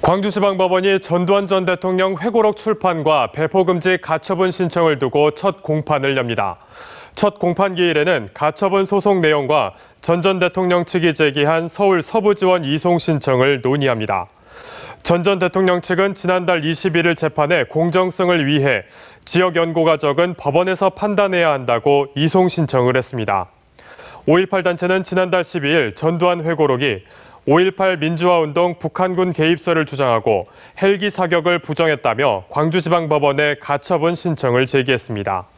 광주지방법원이 전두환 전 대통령 회고록 출판과 배포금지 가처분 신청을 두고 첫 공판을 엽니다. 첫 공판 기일에는 가처분 소송 내용과 전전 대통령 측이 제기한 서울 서부지원 이송 신청을 논의합니다. 전전 대통령 측은 지난달 21일 재판에 공정성을 위해 지역 연고가 적은 법원에서 판단해야 한다고 이송 신청을 했습니다. 5.18 단체는 지난달 12일 전두환 회고록이 5.18 민주화운동 북한군 개입설을 주장하고 헬기 사격을 부정했다며 광주지방법원에 가처분 신청을 제기했습니다.